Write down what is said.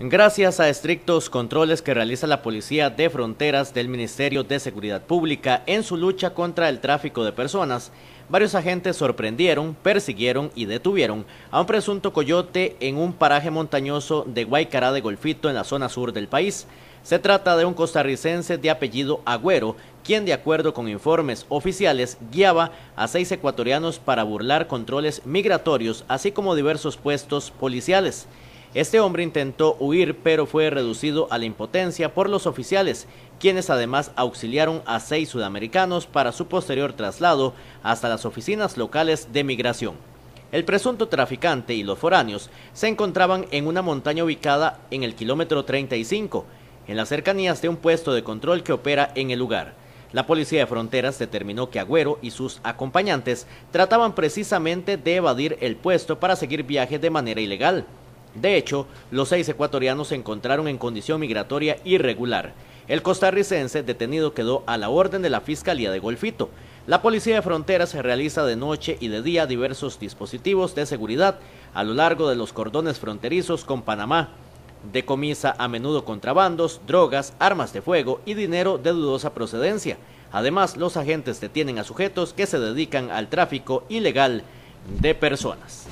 Gracias a estrictos controles que realiza la Policía de Fronteras del Ministerio de Seguridad Pública en su lucha contra el tráfico de personas, varios agentes sorprendieron, persiguieron y detuvieron a un presunto coyote en un paraje montañoso de Guaycará de Golfito en la zona sur del país. Se trata de un costarricense de apellido Agüero, quien de acuerdo con informes oficiales guiaba a seis ecuatorianos para burlar controles migratorios, así como diversos puestos policiales. Este hombre intentó huir pero fue reducido a la impotencia por los oficiales, quienes además auxiliaron a seis sudamericanos para su posterior traslado hasta las oficinas locales de migración. El presunto traficante y los foráneos se encontraban en una montaña ubicada en el kilómetro 35, en las cercanías de un puesto de control que opera en el lugar. La policía de fronteras determinó que Agüero y sus acompañantes trataban precisamente de evadir el puesto para seguir viajes de manera ilegal. De hecho, los seis ecuatorianos se encontraron en condición migratoria irregular. El costarricense detenido quedó a la orden de la Fiscalía de Golfito. La Policía de Fronteras realiza de noche y de día diversos dispositivos de seguridad a lo largo de los cordones fronterizos con Panamá. Decomisa a menudo contrabandos, drogas, armas de fuego y dinero de dudosa procedencia. Además, los agentes detienen a sujetos que se dedican al tráfico ilegal de personas.